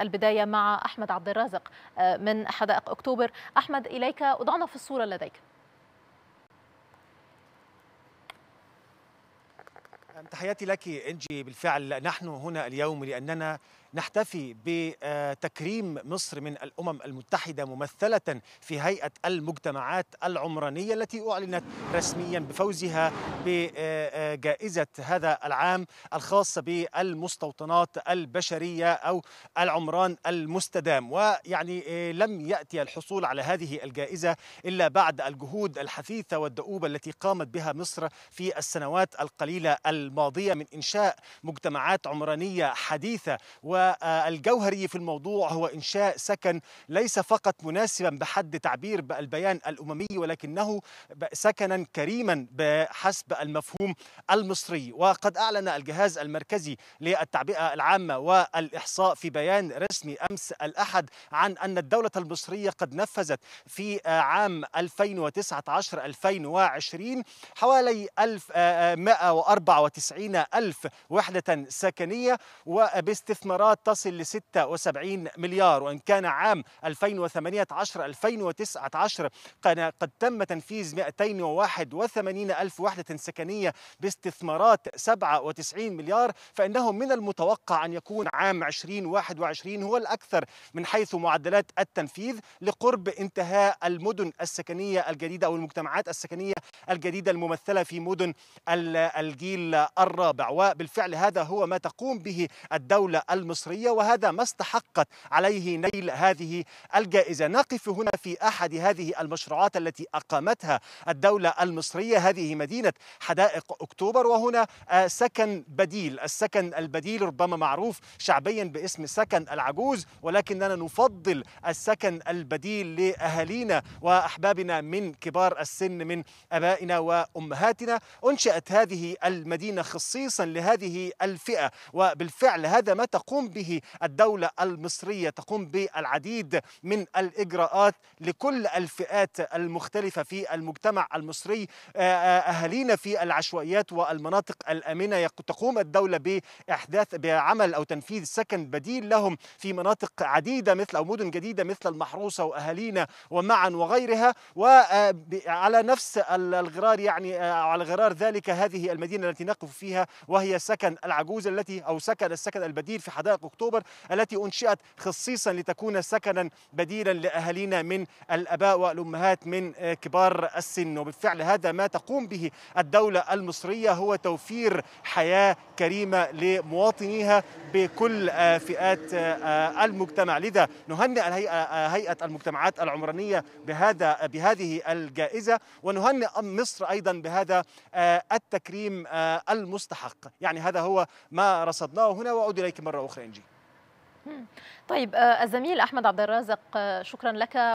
البداية مع أحمد عبد الرازق آه، من حدائق أكتوبر أحمد إليك وضعنا في الصورة لديك تحياتي لك انجي بالفعل نحن هنا اليوم لاننا نحتفي بتكريم مصر من الأمم المتحدة ممثلة في هيئة المجتمعات العمرانية التي أعلنت رسميا بفوزها بجائزة هذا العام الخاصة بالمستوطنات البشرية أو العمران المستدام ويعني لم يأتي الحصول على هذه الجائزة إلا بعد الجهود الحثيثة والدؤوبة التي قامت بها مصر في السنوات القليلة الماضية من إنشاء مجتمعات عمرانية حديثة و الجوهري في الموضوع هو إنشاء سكن ليس فقط مناسبا بحد تعبير البيان الأممي ولكنه سكنا كريما بحسب المفهوم المصري وقد أعلن الجهاز المركزي للتعبئة العامة والإحصاء في بيان رسمي أمس الأحد عن أن الدولة المصرية قد نفذت في عام 2019 2020 حوالي 194 ألف وحدة سكنية وباستثمارات الإيرادات تصل ل 76 مليار وإن كان عام 2018 2019 قد تم تنفيذ 281 ألف وحدة سكنية باستثمارات 97 مليار فإنه من المتوقع أن يكون عام 2021 هو الأكثر من حيث معدلات التنفيذ لقرب انتهاء المدن السكنية الجديدة أو المجتمعات السكنية الجديدة الممثلة في مدن الجيل الرابع وبالفعل هذا هو ما تقوم به الدولة المصرية المصرية وهذا ما استحقت عليه نيل هذه الجائزة نقف هنا في أحد هذه المشروعات التي أقامتها الدولة المصرية هذه مدينة حدائق أكتوبر وهنا آه، سكن بديل السكن البديل ربما معروف شعبيا باسم سكن العجوز ولكننا نفضل السكن البديل لأهالينا وأحبابنا من كبار السن من أبائنا وأمهاتنا أنشأت هذه المدينة خصيصا لهذه الفئة وبالفعل هذا ما تقوم تقوم به الدولة المصرية تقوم بالعديد من الإجراءات لكل الفئات المختلفة في المجتمع المصري آه، آه، أهالينا في العشوائيات والمناطق الآمنة تقوم الدولة بإحداث بعمل أو تنفيذ سكن بديل لهم في مناطق عديدة مثل أو مدن جديدة مثل المحروسة وأهالينا ومعا وغيرها وعلى آه، نفس الغرار يعني على غرار ذلك هذه المدينة التي نقف فيها وهي سكن العجوز التي أو سكن السكن البديل في حدائق أكتوبر التي أنشئت خصيصا لتكون سكنا بديلا لأهالينا من الأباء والأمهات من آه، كبار السن وبالفعل هذا ما تقوم به الدولة المصرية هو توفير حياة كريمة لمواطنيها بكل آه، فئات آه، المجتمع لذا نهنئ هيئة المجتمعات العمرانية بهذا بهذه الجائزة ونهنئ مصر أيضا بهذا التكريم المستحق يعني هذا هو ما رصدناه هنا وأعود إليك مرة أخرى ان جي طيب آه، الزميل احمد عبد الرازق آه، شكرا لك